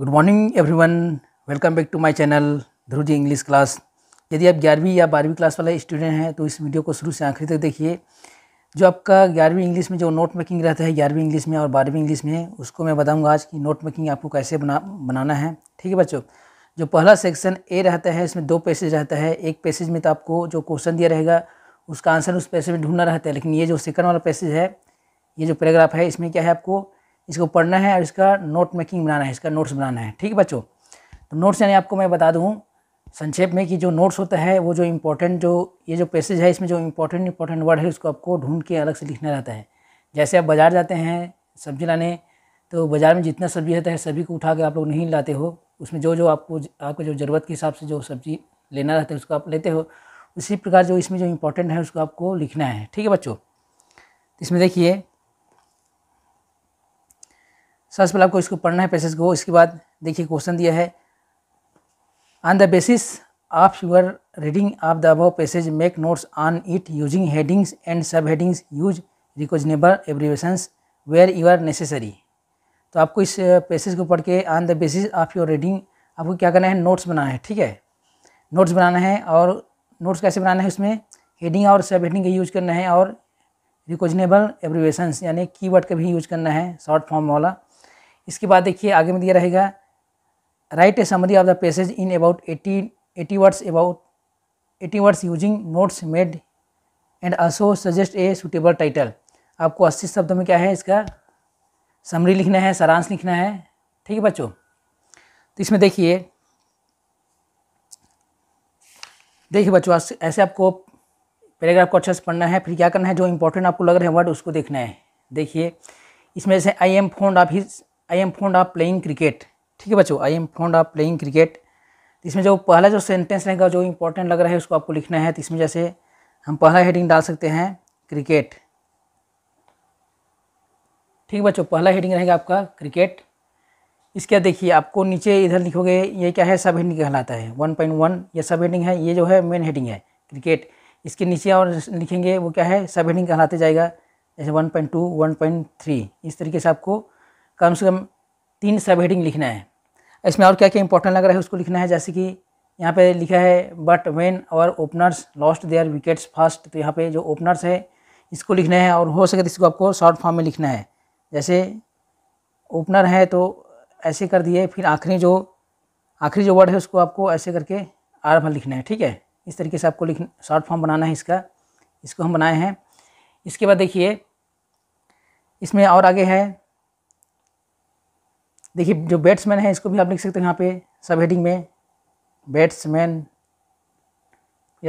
good morning everyone welcome back to my channel Dhruji English class यदि आप ग्यारहवीं या बारहवीं क्लास वाला स्टूडेंट हैं तो इस वीडियो को शुरू से आखिरी तक देखिए जो आपका ग्यारहवीं इंग्लिश में जो नोट मेकिंग रहता है ग्यारहवीं इंग्लिश में और बारहवीं इंग्लिश में उसको मैं बताऊँगा आज कि नोट मेकिंग आपको कैसे बना बनाना है ठीक है बच्चों जो पहला सेक्शन ए रहता है इसमें दो पैसेज रहता है एक पैसेज में तो आपको जो क्वेश्चन दिया रहेगा उसका आंसर उस पैसेज में ढूंढना रहता है लेकिन ये जो सेकंड वाला पैसेज है ये जो पैराग्राफ है इसमें क्या है आपको इसको पढ़ना है और इसका नोट मेकिंग बनाना है इसका नोट्स बनाना है ठीक है बच्चों तो नोट्स यानी आपको मैं बता दूँ संक्षेप में कि जो नोट्स होता है वो जो इम्पोर्टेंट जो ये जो पैसेज है इसमें जो इम्पोर्टेंट इम्पोर्टेंट वर्ड है उसको आपको ढूंढ के अलग से लिखना रहता है जैसे आप बाज़ार जाते हैं सब्जी लाने तो बाज़ार में जितना सब्जी रहता है सभी को उठा के आप लोग नहीं लाते हो उसमें जो जो आपको आपको जो ज़रूरत के हिसाब से जो सब्ज़ी लेना रहता है उसको आप लेते हो उसी प्रकार जो इसमें जो इम्पोर्टेंट है उसको आपको लिखना है ठीक है बच्चों इसमें देखिए सबसे पहले आपको इसको पढ़ना है पैसेज को इसके बाद देखिए क्वेश्चन दिया है on the basis of your reading of the अब passage make notes on it using headings and sub headings use recognisable abbreviations where you are necessary तो आपको इस पैसेज को पढ़ के on the basis of your reading आपको क्या करना है नोट्स बनाना है ठीक है नोट्स बनाना है और नोट्स कैसे बनाना है उसमें हेडिंग और सब हेडिंग का यूज करना है और रिकोजनेबल एब्रीवेशंस यानी कीवर्ड का भी यूज करना है शॉर्ट फॉर्म वाला इसके बाद देखिए आगे में दिया रहेगा write a summary of the passage in about eighty eighty words about eighty words using notes made and also suggest a suitable title आपको अस्सी शब्दों में क्या है इसका समरी लिखना है सारांश लिखना है ठीक है बच्चों तो इसमें देखिए देखिए बच्चों ऐसे आपको पैराग्राफ को अच्छे से पढ़ना है फिर क्या करना है जो इंपॉर्टेंट आपको लग रहा है वर्ड उसको देखना है देखिए इसमें जैसे I am fond of his I am fond of playing cricket ठीक है बच्चों I am fond of playing cricket इसमें जो पहला जो सेंटेंस रहेगा जो इम्पोर्टेंट लग रहा है उसको आपको लिखना है तो इसमें जैसे हम पहला हेडिंग डाल सकते हैं क्रिकेट ठीक है बच्चों पहला हेडिंग रहेगा आपका क्रिकेट इसके बाद देखिए आपको नीचे इधर लिखोगे ये क्या है सब हेडिंग कहलाता है वन पॉइंट वन ये सब हेडिंग है ये जो है मेन हेडिंग है क्रिकेट इसके नीचे और लिखेंगे वो क्या है सब हेडिंग कहलाते जाएगा जैसे one point two one point three इस तरीके से आपको कम से कम तीन सब हेडिंग लिखना है इसमें और क्या क्या इंपॉर्टेंट लग रहा है उसको लिखना है जैसे कि यहाँ पे लिखा है but when our openers lost their wickets first तो यहाँ पे जो ओपनर्स है इसको लिखना है और हो सके तो इसको आपको शॉर्ट फॉर्म में लिखना है जैसे ओपनर है तो ऐसे कर दिए फिर आखिरी जो आखिरी जो वर्ड है उसको आपको ऐसे करके आर भर लिखना है ठीक है इस तरीके से आपको लिख शॉर्ट फॉर्म बनाना है इसका इसको हम बनाए हैं इसके बाद देखिए इसमें और आगे है देखिए जो बैट्समैन है इसको भी आप लिख सकते हो यहाँ पे सब हेडिंग में बैट्समैन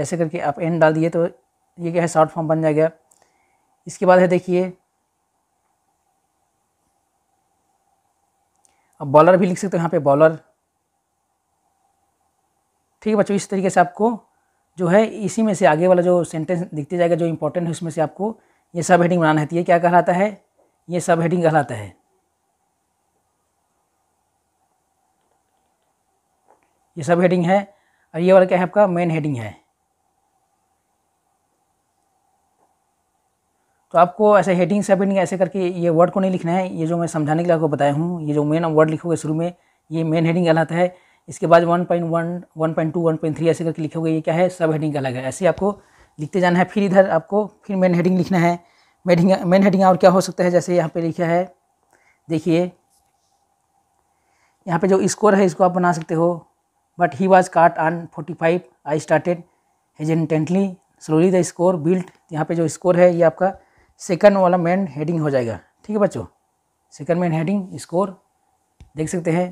ऐसे करके आप एन डाल दिए तो ये क्या है शॉर्ट फॉर्म बन जाएगा इसके बाद है देखिए अब बॉलर भी लिख सकते हो यहाँ पे बॉलर ठीक है बच्चों इस तरीके से आपको जो है इसी में से आगे वाला जो सेंटेंस दिखते जाएगा जो इंपॉर्टेंट है उसमें से आपको ये सब हेडिंग बनाना है तो ये क्या कहलाता है ये सब हेडिंग कहलाता है ये सब हेडिंग है और ये वाला क्या है आपका मेन हेडिंग है तो आपको ऐसे हेडिंग सब हेडिंग ऐसे करके ये वर्ड को नहीं लिखना है ये जो मैं समझाने के लिए आपको बताया हूँ ये जो मेन वर्ड लिखोगे शुरू में ये मेन हेडिंग कहलाता है इसके बाद one point one one point two one point three ऐसे करके लिखोगे ये क्या है सब हेडिंग का अलग है ऐसे आपको लिखते जाना है फिर इधर आपको फिर मेन हेडिंग लिखना है मेन मेन हेडिंग और क्या हो सकता है जैसे यहाँ पे लिखा है देखिए यहाँ पे जो स्कोर है इसको आप बना सकते हो but he was caught on 45 I started hesitantly slowly the score built यहाँ पे जो स्कोर है ये आपका सेकंड वाला मेन हेडिंग हो जाएगा ठीक है बच्चों सेकंड मेन हेडिंग स्कोर देख सकते हैं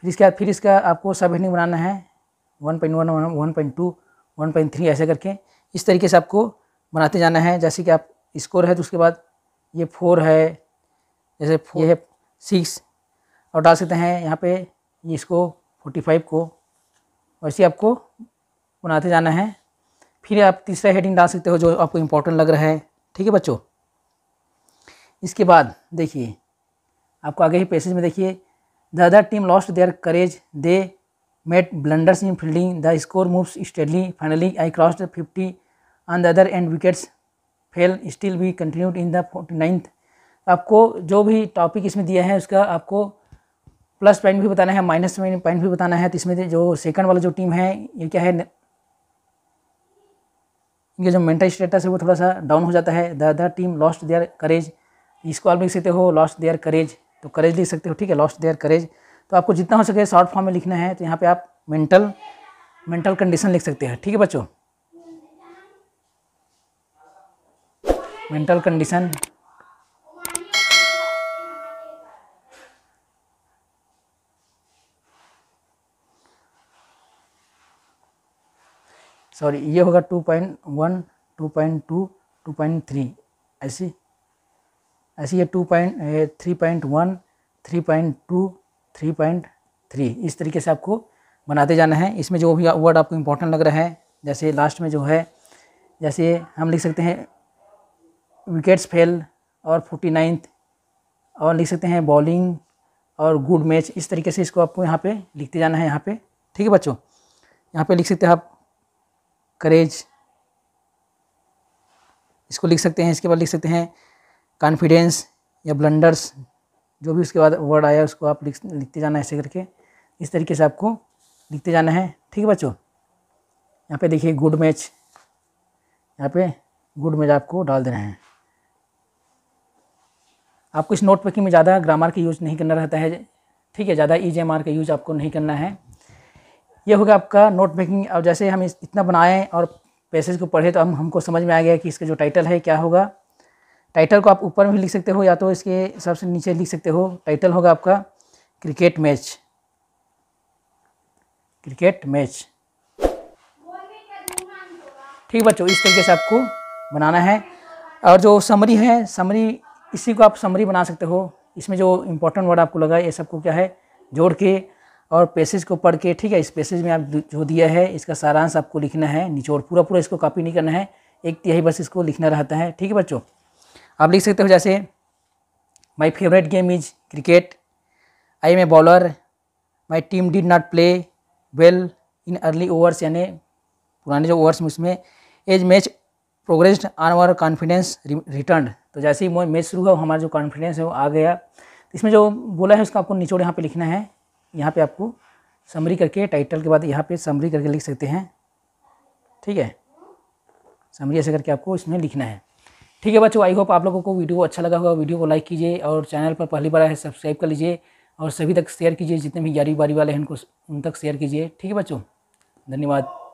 फिर इसके बाद फिर इसका आपको सब हेडिंग बनाना है one point one one point two one point three ऐसे करके इस तरीके से आपको बनाते जाना है जैसे कि आप स्कोर है तो उसके बाद ये फोर है जैसे ये है सिक्स और डाल सकते हैं यहाँ पे ये इसको फोर्टी फाइव को वैसे आपको बनाते जाना है फिर आप तीसरा हेडिंग डाल सकते हो जो आपको इम्पोर्टेंट लग रहा है ठीक है बच्चों इसके बाद देखिए आपको आगे ही पैसेज में देखिए the other team lost their courage they made blunders in fielding the score moves steadily finally I cross the fifty on the other end wickets fell still we continued in the forty ninth आपको जो भी topic इसमें दिया है उसका आपको plus point भी बताना है माइनस पॉइंट भी बताना है तो इसमें जो सेकंड वाला जो टीम है ये क्या है इनका जो मेंटल स्टेटस है वो थोड़ा सा डाउन हो जाता है the other team lost their courage इसको आप लिख सकते हो लॉस्ट देयर करेज तो करेज लिख सकते हो ठीक है लॉस्ट देयर करेज तो आपको जितना हो सके शॉर्ट फॉर्म में लिखना है तो यहाँ पे आप मेंटल मेंटल कंडीशन लिख सकते हैं ठीक है बच्चों मेंटल कंडीशन सॉरी ये होगा two point one two point two two point three ऐसी ऐसी ये two point three point one three point two three point three इस तरीके से आपको बनाते जाना है इसमें जो भी वर्ड आपको इम्पोर्टेंट लग रहा है जैसे लास्ट में जो है जैसे हम लिख सकते हैं विकेट्स फेल और फोर्टी नाइन्थ और लिख सकते हैं बॉलिंग और गुड मैच इस तरीके से इसको आपको यहाँ पे लिखते जाना है यहाँ पे ठीक है बच्चों यहाँ पे लिख सकते हैं आप करेज इसको लिख सकते हैं इसके बाद लिख सकते हैं कॉन्फिडेंस या ब्लंडर्स जो भी उसके बाद वर्ड आया उसको आप लिख लिखते जाना ऐसे करके इस तरीके से आपको लिखते जाना है ठीक है बच्चों यहाँ पे देखिए गुड मैच यहाँ पे गुड मैच आपको डाल देना है आपको इस नोट पेकिंग में ज़्यादा ग्रामर का यूज़ नहीं करना रहता है ठीक है ज़्यादा ई जे का यूज़ आपको नहीं करना है ये होगा आपका नोट मेकिंग अब जैसे हम इतना बनाएँ और पैसेज को पढ़े तो हम हमको समझ में आ गया कि इसका जो टाइटल है क्या होगा टाइटल को आप ऊपर में लिख सकते हो या तो इसके सबसे नीचे लिख सकते हो टाइटल होगा आपका क्रिकेट मैच क्रिकेट मैच ठीक बच्चों इस तरीके से आपको बनाना है और जो समरी है समरी इसी को आप समरी बना सकते हो इसमें जो इम्पोर्टेंट वर्ड आपको लगा ये सबको क्या है जोड़ के और पैसेज को पढ़ के ठीक है इस पैसेज में आप जो दिया है इसका सारांश आपको लिखना है निचोड़ पूरा पूरा इसको कॉपी नहीं करना है एक तिहाई बस इसको लिखना रहता है ठीक है बच्चों आप लिख सकते हो जैसे my favourite game is cricket I am a bowler my team did not play well in early overs यानी पुराने जो ओवर्स में उसमें as match progress on our confidence return तो जैसे ही मैच शुरू हुआ हमारा जो कॉन्फिडेंस है वो आ गया इसमें जो बोला है उसका आपको निचोड़ यहाँ पे लिखना है यहाँ पे आपको समरी करके टाइटल के बाद यहाँ पे समरी करके लिख सकते हैं ठीक है समरी ऐसे करके आपको इसमें लिखना है ठीक है बच्चों आई होप आप लोगों को वीडियो अच्छा लगा होगा वीडियो को लाइक कीजिए और चैनल पर पहली बार है सब्सक्राइब कर लीजिए और सभी तक शेयर कीजिए जितने भी यारी बारी वाले हैं उनको उन तक शेयर कीजिए ठीक है बच्चों धन्यवाद